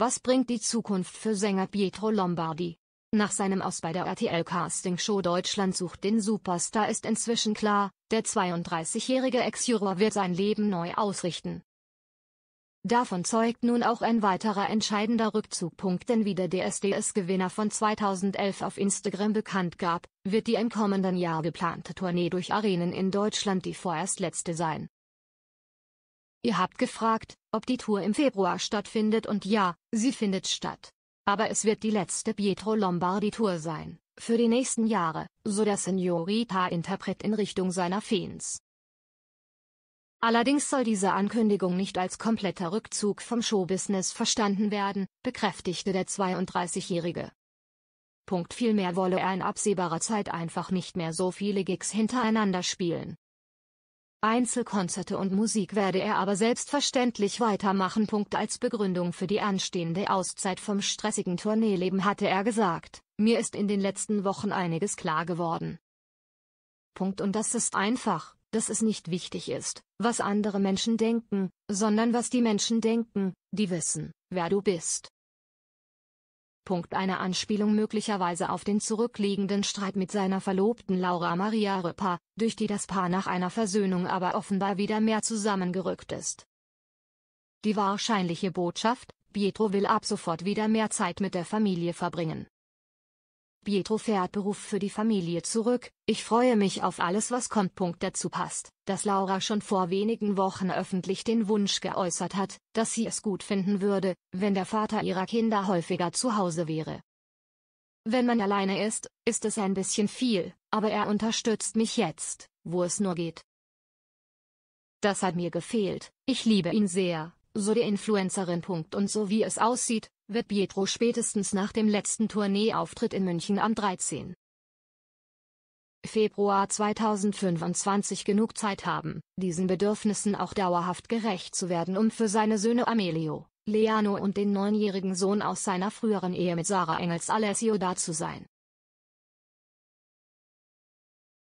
Was bringt die Zukunft für Sänger Pietro Lombardi? Nach seinem Aus bei der RTL Casting Show Deutschland sucht den Superstar ist inzwischen klar, der 32-jährige Ex-Juror wird sein Leben neu ausrichten. Davon zeugt nun auch ein weiterer entscheidender Rückzugpunkt, denn wie der DSDS-Gewinner von 2011 auf Instagram bekannt gab, wird die im kommenden Jahr geplante Tournee durch Arenen in Deutschland die vorerst letzte sein. Ihr habt gefragt, ob die Tour im Februar stattfindet und ja, sie findet statt. Aber es wird die letzte Pietro Lombardi Tour sein, für die nächsten Jahre, so der Signorita-Interpret in Richtung seiner Fans. Allerdings soll diese Ankündigung nicht als kompletter Rückzug vom Showbusiness verstanden werden, bekräftigte der 32-Jährige. Punkt vielmehr wolle er in absehbarer Zeit einfach nicht mehr so viele Gigs hintereinander spielen, Einzelkonzerte und Musik werde er aber selbstverständlich weitermachen. Als Begründung für die anstehende Auszeit vom stressigen Tourneeleben hatte er gesagt, mir ist in den letzten Wochen einiges klar geworden. Punkt und das ist einfach, dass es nicht wichtig ist, was andere Menschen denken, sondern was die Menschen denken, die wissen, wer du bist. Punkt eine Anspielung möglicherweise auf den zurückliegenden Streit mit seiner Verlobten Laura Maria Röpper, durch die das Paar nach einer Versöhnung aber offenbar wieder mehr zusammengerückt ist. Die wahrscheinliche Botschaft, Pietro will ab sofort wieder mehr Zeit mit der Familie verbringen. Pietro fährt Beruf für die Familie zurück, ich freue mich auf alles was kommt. Punkt dazu passt, dass Laura schon vor wenigen Wochen öffentlich den Wunsch geäußert hat, dass sie es gut finden würde, wenn der Vater ihrer Kinder häufiger zu Hause wäre. Wenn man alleine ist, ist es ein bisschen viel, aber er unterstützt mich jetzt, wo es nur geht. Das hat mir gefehlt, ich liebe ihn sehr, so die Influencerin. Punkt und so wie es aussieht, wird Pietro spätestens nach dem letzten Tourneeauftritt in München am 13. Februar 2025 genug Zeit haben, diesen Bedürfnissen auch dauerhaft gerecht zu werden, um für seine Söhne Amelio, Leano und den neunjährigen Sohn aus seiner früheren Ehe mit Sarah Engels Alessio da zu sein.